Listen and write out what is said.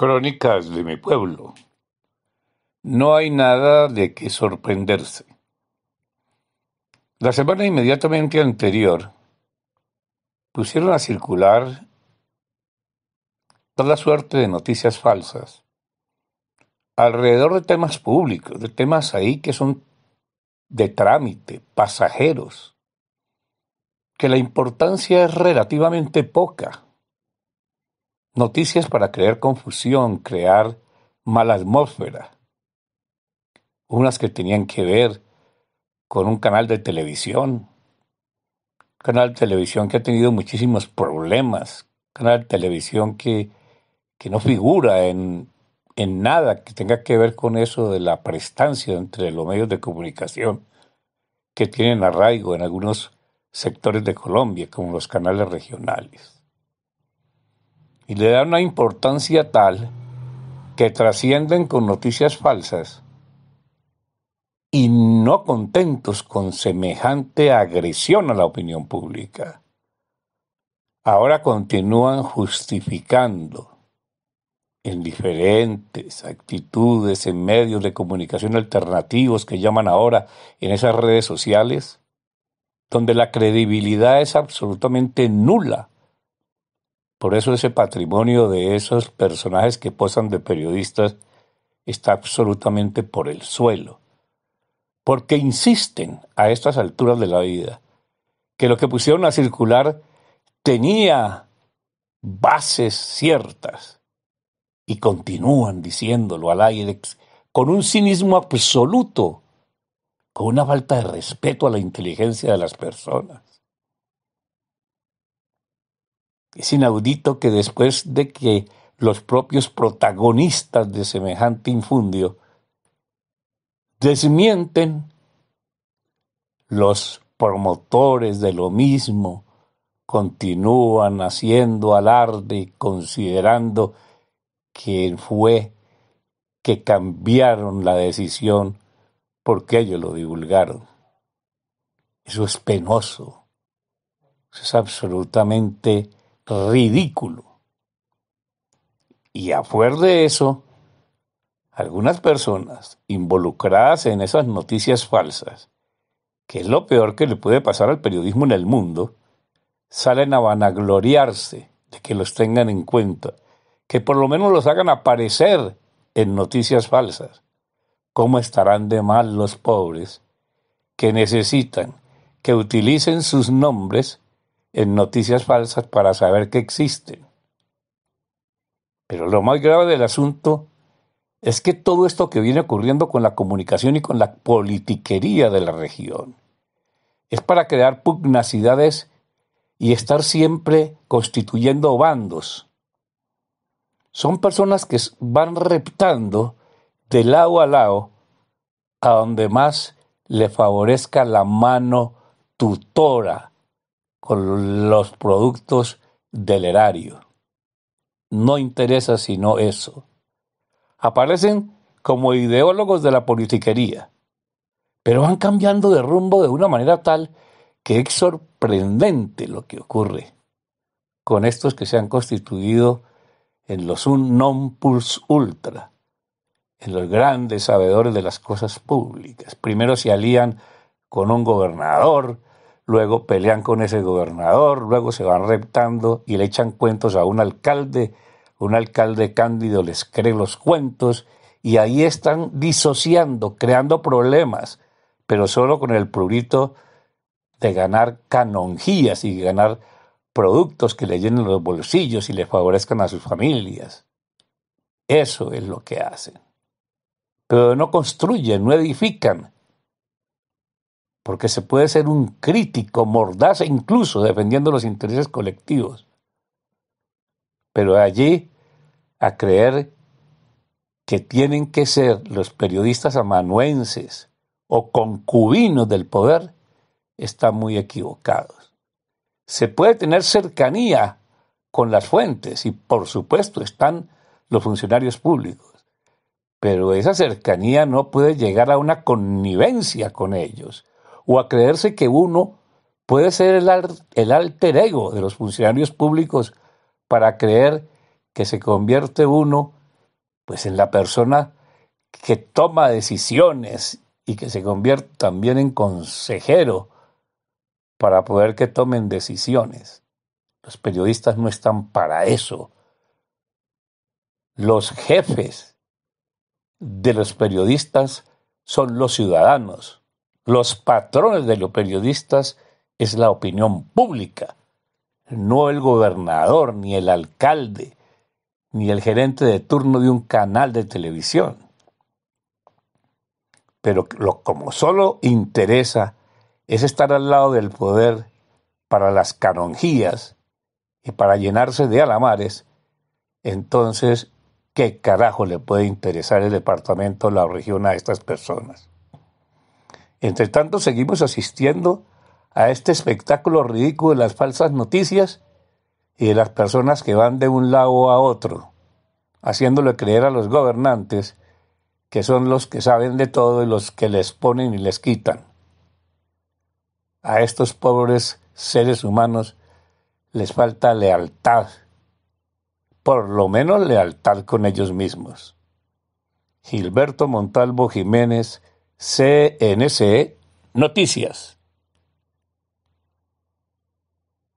Crónicas de mi pueblo. No hay nada de qué sorprenderse. La semana inmediatamente anterior pusieron a circular toda suerte de noticias falsas alrededor de temas públicos, de temas ahí que son de trámite, pasajeros, que la importancia es relativamente poca Noticias para crear confusión, crear mala atmósfera. Unas que tenían que ver con un canal de televisión. Canal de televisión que ha tenido muchísimos problemas. Canal de televisión que, no figura en nada que tenga que ver con eso de la prestancia entre los medios de comunicación que tienen arraigo en algunos sectores de Colombia, como los canales regionales y le dan una importancia tal que trascienden con noticias falsas. Y no contentos con semejante agresión a la opinión pública, ahora continúan justificando en diferentes actitudes, en medios de comunicación alternativos que llaman ahora en esas redes sociales, donde la credibilidad es absolutamente nula por eso ese patrimonio de esos personajes que posan de periodistas está absolutamente por el suelo. Porque insisten a estas alturas de la vida que lo que pusieron a circular tenía bases ciertas y continúan diciéndolo al aire con un cinismo absoluto, con una falta de respeto a la inteligencia de las personas. Es inaudito que después de que los propios protagonistas de semejante infundio desmienten los promotores de lo mismo, continúan haciendo alarde considerando que fue que cambiaron la decisión porque ellos lo divulgaron. Eso es penoso, eso es absolutamente ridículo. Y a de eso, algunas personas involucradas en esas noticias falsas, que es lo peor que le puede pasar al periodismo en el mundo, salen a vanagloriarse de que los tengan en cuenta, que por lo menos los hagan aparecer en noticias falsas. ¿Cómo estarán de mal los pobres que necesitan que utilicen sus nombres en noticias falsas para saber que existen. Pero lo más grave del asunto es que todo esto que viene ocurriendo con la comunicación y con la politiquería de la región es para crear pugnacidades y estar siempre constituyendo bandos. Son personas que van reptando de lado a lado a donde más le favorezca la mano tutora con los productos del erario. No interesa sino eso. Aparecen como ideólogos de la politiquería, pero van cambiando de rumbo de una manera tal que es sorprendente lo que ocurre con estos que se han constituido en los un non plus ultra, en los grandes sabedores de las cosas públicas. Primero se alían con un gobernador, luego pelean con ese gobernador, luego se van reptando y le echan cuentos a un alcalde, un alcalde cándido les cree los cuentos y ahí están disociando, creando problemas, pero solo con el prurito de ganar canonjías y ganar productos que le llenen los bolsillos y le favorezcan a sus familias. Eso es lo que hacen. Pero no construyen, no edifican, porque se puede ser un crítico mordaz e incluso defendiendo los intereses colectivos. Pero allí a creer que tienen que ser los periodistas amanuenses o concubinos del poder, están muy equivocados. Se puede tener cercanía con las fuentes y por supuesto están los funcionarios públicos, pero esa cercanía no puede llegar a una connivencia con ellos, o a creerse que uno puede ser el, el alter ego de los funcionarios públicos para creer que se convierte uno pues en la persona que toma decisiones y que se convierte también en consejero para poder que tomen decisiones. Los periodistas no están para eso. Los jefes de los periodistas son los ciudadanos los patrones de los periodistas es la opinión pública, no el gobernador, ni el alcalde, ni el gerente de turno de un canal de televisión. Pero lo, como solo interesa es estar al lado del poder para las canonjías y para llenarse de alamares, entonces, ¿qué carajo le puede interesar el departamento o la región a estas personas? Entre tanto, seguimos asistiendo a este espectáculo ridículo de las falsas noticias y de las personas que van de un lado a otro, haciéndole creer a los gobernantes que son los que saben de todo y los que les ponen y les quitan. A estos pobres seres humanos les falta lealtad, por lo menos lealtad con ellos mismos. Gilberto Montalvo Jiménez CNC Noticias.